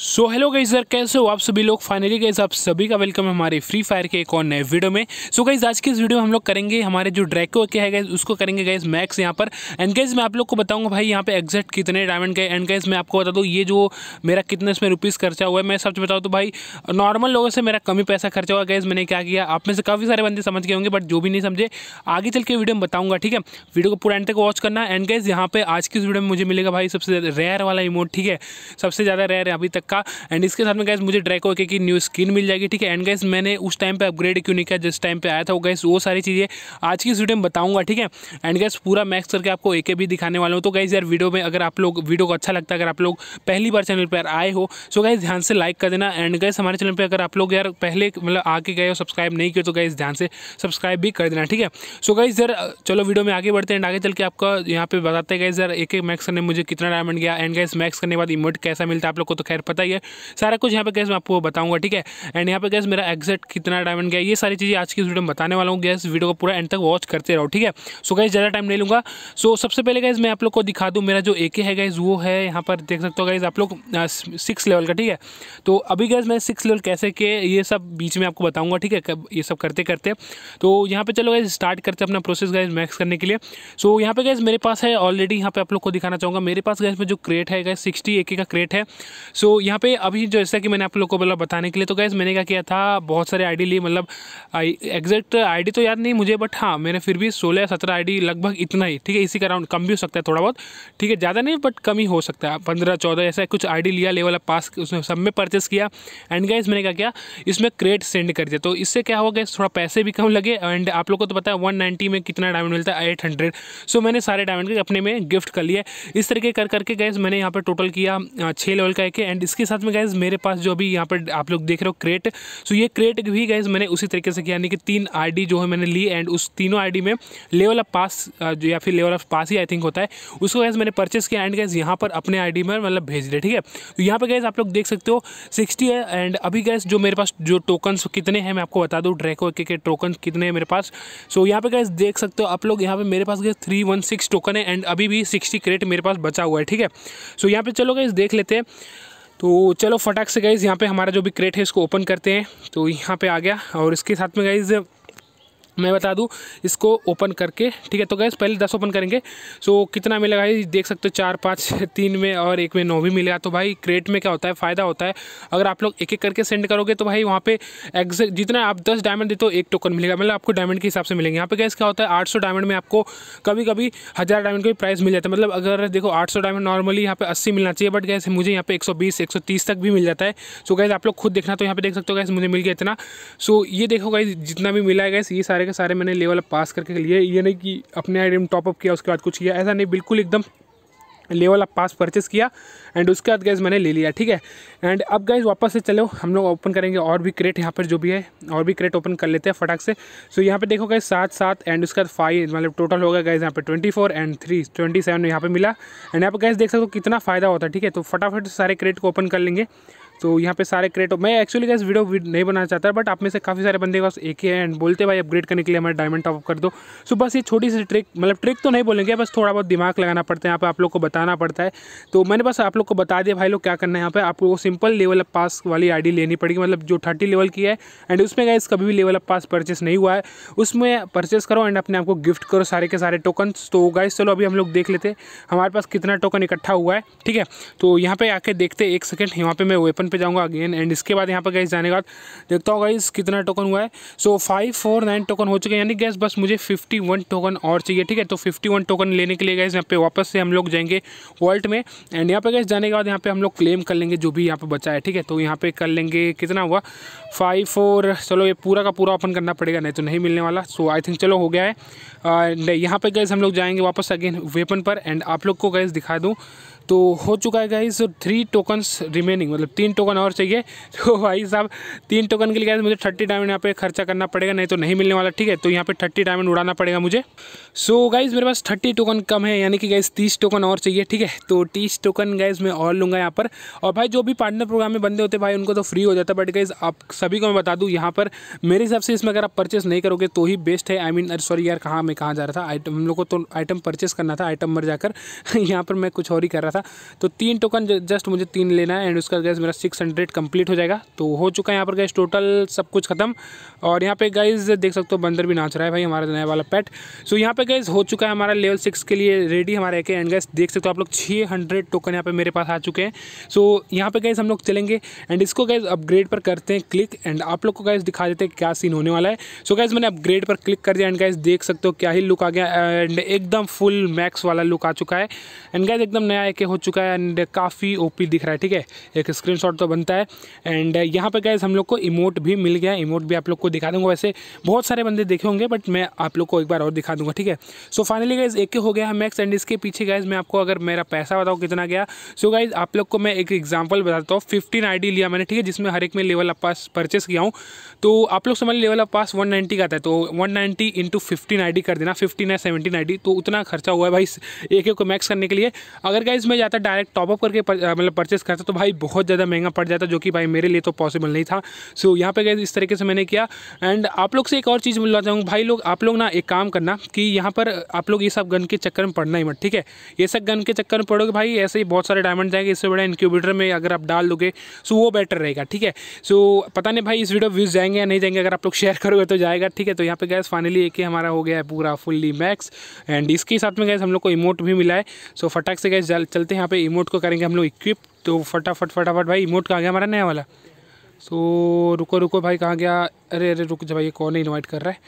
so hello गई sir कैसे हो आप सभी लोग फाइनली गई आप सभी का वेलकम हमारे फ्री फायर के एक और नए वीडियो में सो so, गाइज आज के इस वीडियो में हम लोग करेंगे हमारे जो ड्रैको के है गैस उसको करेंगे गैस मैक्स यहाँ पर एंड गैस मैं आप लोग को बताऊंगा भाई यहाँ पे एग्जैक्ट कितने डायमंड गए एंड गैस मैं आपको बता दूँ ये जो मेरा कितने इसमें रुपीज़ खर्चा हुआ है मैं सबसे बताऊँ तो भाई नॉर्मल लोगों से मेरा कम ही पैसा खर्चा हुआ गैस मैंने क्या किया आप में से काफ़ी सारे बंदे समझ गए होंगे बट जो भी नहीं समझे आगे चल के वीडियो में बताऊँगा ठीक है वीडियो को पूरा एंड तक वॉच करना एंड गैस यहाँ पे आज की इस वीडियो में मुझे मिलेगा भाई सबसे रेयर वाला इमोट ठीक है सबसे ज़्यादा रेयर अभी तक तक का एंड इसके साथ में गैस मुझे ड्रैको ओके की न्यू स्किन मिल जाएगी ठीक है एंड गैस मैंने उस टाइम पर अपग्रेड क्यों नहीं किया जिस टाइम पर आया था वो गैस वो सारी चीज़ें आज की इस वीडियो में बताऊंगा ठीक है एंड गैस पूरा मैक्स करके आपको एक भी दिखाने वाला हूँ तो गैस यार वीडियो में अगर आप लोग वीडियो को अच्छा लगता है अगर आप लोग पहली बार चैनल पर आए हो सो तो, गैस ध्यान से लाइक कर देना एंड गैस हमारे चैनल पर अगर आप लोग यार पहले मतलब आके गए हो सब्सक्राइब नहीं किए तो गैस ध्यान से सब्सक्राइब भी कर देना ठीक है सो गैस यार चलो वीडियो में आगे बढ़ते हैं एंड आगे चल के आपका यहाँ पे बताते हैं गाइज यार एक मैक्स करने मुझे कितना डायमंड गया एंड गैस मैक्स करने के बाद इमोट कैसा मिलता है आप लोग को तो खैर पता ही है सारा कुछ यहाँ पे गैस मैं आपको बताऊँगा ठीक है एंड यहाँ पे गैस मेरा एग्जैक्ट कितना डायमंड गया ये सारी चीज़ें आज की वीडियो में बताने वाला हूँ गैस वीडियो को पूरा एंड तक वॉच करते रहो ठीक है सो गैस ज़्यादा टाइम नहीं लूँगा सो सबसे पहले गैस मैं आप लोग को दिखा दूँ मेरा जो ए के है गैस वो है यहाँ पर देख सकते हो गैस आप लोग सिक्स लेवल का ठीक है तो अभी गैस मैं सिक्स लेवल कैसे के ये सब बीच में आपको बताऊँगा ठीक है ये सब करते करते तो यहाँ पर चलो गैस स्टार्ट करते अपना प्रोसेस गैस मैक्स करने के लिए सो यहाँ पर गैस मेरे पास है ऑलरेडी यहाँ पे आप लोग को दिखाना चाहूँगा मेरे पास गैस में जो क्रेट है गैस सिक्सटी ए का क्रेट है सो यहाँ पे अभी जैसा कि मैंने आप लोग को बोला बताने के लिए तो गैस मैंने क्या किया था बहुत सारे आईडी लिए मतलब एग्जैक्ट आईडी तो याद नहीं मुझे बट हाँ मैंने फिर भी सोलह या सत्रह आई लगभग इतना ही ठीक है इसी का राउंड कम भी हो सकता है थोड़ा बहुत ठीक है ज़्यादा नहीं बट कम ही हो सकता है पंद्रह चौदह ऐसा कुछ आई लिया लेवल पास उसमें सब में परचेस किया एंड गैस मैंने क्या किया इसमें क्रेट सेंड कर दिया तो इससे क्या हुआ गैस थोड़ा पैसे भी कम लगे एंड आप लोग को तो पता है वन में कितना डायमंड मिलता है एट हंड्रेड सो मैंने सारे डायमंड अपने में गिफ्ट कर लिया इस तरीके कर करके गैस मैंने यहाँ पर टोटल किया छः लेवल का एक एंड इसके साथ में गैस मेरे पास जो अभी यहाँ पर आप लोग देख रहे हो क्रेट सो ये क्रेट भी गैस मैंने उसी तरीके से किया यानी कि तीन आईडी जो है मैंने ली एंड उस तीनों आईडी में लेवल ऑफ पास जो या फिर लेवल ऑफ पास ही आई थिंक होता है उसको गैस मैंने परचेस किया एंड गैस यहाँ पर अपने आई में मतलब भेज दिया ठीक है तो यहाँ पर गैस आप लोग देख सकते हो सिक्सटी है एंड अभी गैस जो मेरे पास जो टोकन्स कितने हैं मैं आपको बता दूँ ड्रैको के, के टोकन कितने हैं मेरे पास सो यहाँ पर गैस देख सकते हो आप लोग यहाँ पे मेरे पास गए थ्री वन सिक्स टोकन है एंड अभी भी सिक्सटी क्रेट मेरे पास बचा हुआ है ठीक है सो यहाँ पर चलो गैस देख लेते हैं तो चलो फटाक से गाइज़ यहाँ पे हमारा जो भी क्रेट है इसको ओपन करते हैं तो यहाँ पे आ गया और इसके साथ में गाइज़ मैं बता दूँ इसको ओपन करके ठीक है तो गैस पहले दस ओपन करेंगे सो कितना मिलेगा भाई देख सकते हो चार पाँच तीन में और एक में नौ भी मिलेगा तो भाई क्रेट में क्या होता है फ़ायदा होता है अगर आप लोग एक एक करके सेंड करोगे तो भाई वहाँ पे एग्जैक्ट जितना आप दस डायमंड देते हो एक टोकन मिलेगा मतलब आपको डायमंड के हिसाब से मिलेंगे यहाँ पर गैस क्या होता है आठ डायमंड में आपको कभी कभी हज़ार डायमंड का भी प्राइस मिल जाता है मतलब अगर देखो आठ डायमंड नॉर्मली यहाँ पे अस्सी मिलना चाहिए बट गैस मुझे यहाँ पे एक सौ तक भी मिल जाता है सो गैस आप लोग खुद देखना तो यहाँ पे देख सकते हो गैस मुझे मिल गया इतना सो ये देखो गैस जितना भी मिला है गैस ये सारे सारे के सारे मैंने लेवल अप पास करके लिए ये नहीं कि अपने आइटम टॉपअप किया उसके बाद कुछ किया ऐसा नहीं बिल्कुल एकदम लेवल अप पास परचेस किया एंड उसके बाद गैस मैंने ले लिया ठीक है एंड अब गैस वापस से चलो हम लोग ओपन करेंगे और भी क्रेट यहाँ पर जो भी है और भी क्रेट ओपन कर लेते हैं फटाक से सो so, यहाँ पे देखो गैस सात सात एंड उसके बाद फाइव मतलब टोटल होगा गैस यहाँ पे twenty four and three twenty seven यहाँ पर मिला एंड यहाँ पर गैस देख सकते हो कितना फ़ायदा होता है ठीक है तो फटाफट सारे क्रेट को ओपन कर लेंगे तो यहाँ पे सारे क्रेट मैं एक्चुअली गैस वीडियो नहीं बनाना चाहता बट आप में से काफ़ी सारे बंदे बस एक ही है एंड बोलते भाई अपग्रेड करने के लिए हमारे डायमंड टॉप कर दो सो बस ये छोटी सी ट्रिक मतलब ट्रिक तो नहीं बोलेंगे बस थोड़ा बहुत दिमाग लगाना पड़ता है यहाँ पर आप लोग को बताना पड़ता है तो मैंने बस आप लोग को बता दिया भाई लोग क्या करना है यहाँ पर आपको सिंपल लेवल अप पास वाली आई लेनी पड़ेगी मतलब जो थर्टी लेवल की है एंड उसमें गाइस कभी भी लेवल अप पास परचेस नहीं हुआ है उसमें परचेस करो एंड अपने आपको गिफ्ट करो सारे के सारे टोकन्स तो गाइस चलो अभी हम लोग देख लेते हमारे पास कितना टोकन इकट्ठा हुआ है ठीक है तो यहाँ पर आके देखते एक सेकेंड यहाँ पर मैं वेपन ओपन पे जाऊंगा अगेन एंड इसके बाद यहाँ पर गैस जाने के बाद देखता हूँ गाइस कितना टोकन हुआ है so five four nine token हो चुके हैं यानी गैस बस मुझे फिफ्टी वन टोकन और चाहिए ठीक है तो फिफ्टी वन टोकन लेने के लिए गैस यहाँ पे वापस से हम लोग जाएंगे वॉल्ट में एंड यहाँ पर गैस जाने के बाद यहाँ पर हम लोग क्लेम कर लेंगे जो भी यहाँ पर बचा है ठीक है तो यहाँ पर कर लेंगे कितना हुआ फाइव फोर चलो ये पूरा का पूरा ओपन करना पड़ेगा नहीं तो नहीं मिलने वाला सो आई थिंक चलो हो गया है एंड uh, यहाँ पर गैस हम लोग जाएंगे वापस अगेन वेपन पर एंड आप लोग को गैस दिखा दूँ तो हो चुका है गाइज थ्री टोकन्स रिमेनिंग मतलब तीन टोकन और चाहिए तो भाई साहब तीन टोकन के लिए गाइज मुझे थर्टी डायमंड यहाँ पे खर्चा करना पड़ेगा नहीं तो नहीं मिलने वाला ठीक है तो यहाँ पे थर्टी डायमंड उड़ाना पड़ेगा मुझे सो so, गाइज मेरे पास थर्टी टोकन कम है यानी कि गाइज तीस टोकन और चाहिए ठीक है तो तीस टोकन गाइज मैं और लूँगा यहाँ पर और भाई जो भी पार्टनर प्रोग्राम में बंदे होते भाई उनको तो फ्री हो जाता बट गाइज आप सभी को मैं बता दूँ यहाँ पर मेरे हिसाब से इसमें अगर आप परचेस नहीं करोगे तो ही बेस्ट है आई मीन अरे सॉरी यार कहाँ मैं कहाँ जा रहा था आइटम हम लोग को तो आइटम परचेस करना था आइटम मर जाकर यहाँ पर मैं कुछ और ही कर रहा था था तो तीन टोकन जस्ट मुझे तीन लेना है एंड उसका गैस मेरा सिक्स हंड्रेड कम्प्लीट हो जाएगा तो हो चुका है यहाँ पर गैस टोटल सब कुछ खत्म और यहाँ पे गाइज देख सकते हो बंदर भी नाच रहा है भाई हमारा नया वाला पैट सो यहाँ पे गैस हो चुका है हमारा लेवल सिक्स के लिए रेडी हमारे एक एंड गैस देख सकते हो आप लोग छः हंड्रेड टोकन यहाँ पर मेरे पास आ चुके हैं सो यहाँ पर गैस हम लोग चलेंगे एंड इसको गैस अपग्रेड पर करते हैं क्लिक एंड आप लोग को गैस दिखा देते हैं क्या सीन होने वाला है सो गैस मैंने अपग्रेड पर क्लिक कर दिया एंड गैस देख सकते हो क्या ही लुक आ गया एंड एकदम फुल मैक्स वाला लुक आ चुका है एंड गैस एकदम नया एक के हो चुका है एंड काफ़ी ओपी दिख रहा है ठीक है एक स्क्रीनशॉट तो बनता है एंड यहाँ पर गैस हम लोग को इमोट भी मिल गया इमोट भी आप लोग को दिखा दूंगा वैसे बहुत सारे बंदे देखे होंगे बट मैं आप लोग को एक बार और दिखा दूंगा ठीक है सो फाइनली गाइज एक हो गया है मैक्स एंड इसके पीछे गाइज मैं आपको अगर मेरा पैसा बताऊँ कितना गया सो गाइज आप लोग को मैं एक एग्जाम्पल बताता हूँ फिफ्टीन आई लिया मैंने ठीक है जिसमें हर एक में लेवल अप पास परचेस किया हूँ तो आप लोग समझ लेवल अप पास वन का आता है तो वन नाइन्टी इंटू फिफ्टीन कर देना फिफ्टीन है सेवेंटीन आई तो उतना खर्चा हुआ है भाई एक एक को मैक्स करने के लिए अगर गाइज में जाता डायरेक्ट टॉपअप करके मतलब परचेस करता तो भाई बहुत ज़्यादा महंगा पड़ जाता जो कि भाई मेरे लिए तो पॉसिबल नहीं था सो so, यहाँ पे गए इस तरीके से मैंने किया एंड आप लोग से एक और चीज़ मिलवा चाहूँगा भाई लोग आप लोग ना एक काम करना कि यहाँ पर आप लोग ये सब गन के चक्कर में पड़ना ही मत ठीक है ये सब गन के चक्कर में पड़ोगे भाई ऐसे ही बहुत सारे डायमंड जाएंगे इससे बड़ा इंक्यूबेटर में अगर आप डाल दोगे सो वो बेटर रहेगा ठीक है सो पता नहीं भाई इस वीडियो व्यूज़ जाएंगे या नहीं जाएंगे अगर आप लोग शेयर करोगे तो जाएगा ठीक है तो यहाँ पर गैस फाइनली एक ही हमारा हो गया है पूरा फुल्ली मैक्स एंड इसके साथ में गैस हम लोग को इमोट भी मिला है सो फटाक से गैस चल चलते हैं यहाँ पे इमोट को करेंगे हम लोग इक्विप तो फटाफट फटाफट भाई इमोट कहाँ गया हमारा नया वाला सो रुको रुको भाई कहाँ गया अरे अरे रुक जा भाई ये कौन इन्वाइट कर रहा है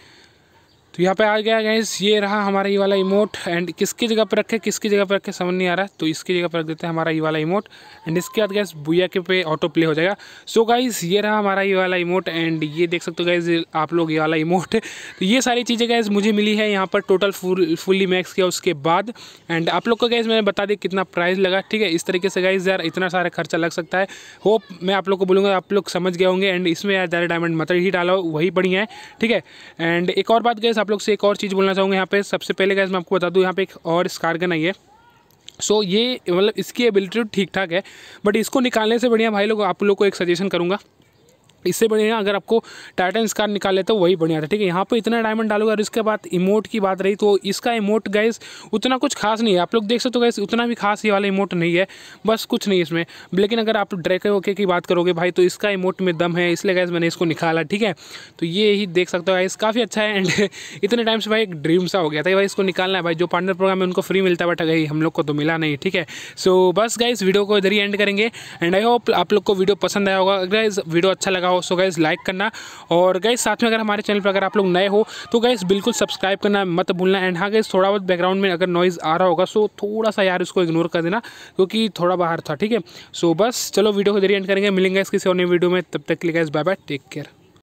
तो यहाँ पे आ गया गैस ये रहा हमारा ये वाला इमोट एंड किसकी जगह पर रखे किसकी जगह पर रखे समझ नहीं आ रहा तो इसकी जगह पर रख देते हैं हमारा ये वाला इमोट एंड इसके बाद गैस बुया के पे ऑटो प्ले हो जाएगा सो so गाइस ये रहा हमारा ये वाला इमोट एंड ये देख सकते हो गाइज आप लोग ये वाला इमोट तो ये सारी चीज़ें गैस मुझे मिली है यहाँ पर टोटल फुल फुल्ली मैक्स किया उसके बाद एंड आप लोग को गैस मैंने बता दी कितना प्राइस लगा ठीक है इस तरीके से गाइज यार इतना सारा खर्चा लग सकता है होप मैं आप लोग को बोलूँगा आप लोग समझ गए होंगे एंड इसमें यार डायरेक्ट डायमंड मतलब ही डाला वही बढ़िया है ठीक है एंड एक और बात गैस आप लोग से एक और चीज़ बोलना चाहूँगा यहाँ पे सबसे पहले गैस मैं आपको बता दूँ यहाँ पे एक और स्कारगन आई है सो so, ये मतलब इसकी एबिलिटी तो ठीक ठाक है बट इसको निकालने से बढ़िया भाई लोग आप लोग को एक सजेशन करूँगा इससे बढ़िया अगर आपको टाइटन स्कार निकाल लेते हो तो वही बढ़िया था ठीक है यहाँ पर इतना डायमंड डालोगे और इसके बाद इमोट की बात रही तो इसका इमोट गैस उतना कुछ खास नहीं है आप लोग देख सकते हो गैस उतना भी खास ये वाला इमोट नहीं है बस कुछ नहीं इसमें लेकिन अगर आप ड्रैके ओके की बात करोगे भाई तो इसका इमोट में दम है इसलिए गैस मैंने इसको निकाला ठीक है तो ये ही देख सकते हो गैस काफ़ी अच्छा है एंड इतने टाइम से भाई एक ड्रीम सा हो गया था भाई इसको निकालना है भाई जो पार्टनर प्रोग्राम है उनको फ्री मिलता बट गई हम लोग को तो मिला नहीं ठीक है सो बस गाइज वीडियो को इधर ही एंड करेंगे एंड आई होप आप लोग को वीडियो पसंद आया होगा अगर वीडियो अच्छा लगा हो सो गैस लाइक करना और गैस साथ में अगर हमारे चैनल पर अगर आप लोग नए हो तो गैस बिल्कुल सब्सक्राइब करना मत भूलना एंड हाँ गैस थोड़ा बहुत बैकग्राउंड में अगर नॉइज़ आ रहा होगा सो थोड़ा सा यार उसको इग्नोर कर देना क्योंकि थोड़ा बाहर था ठीक है सो बस चलो वीडियो को देरी एंड करेंगे मिलेंगे इस किसी और नई वीडियो में तब तक के लिए guys bye bye take care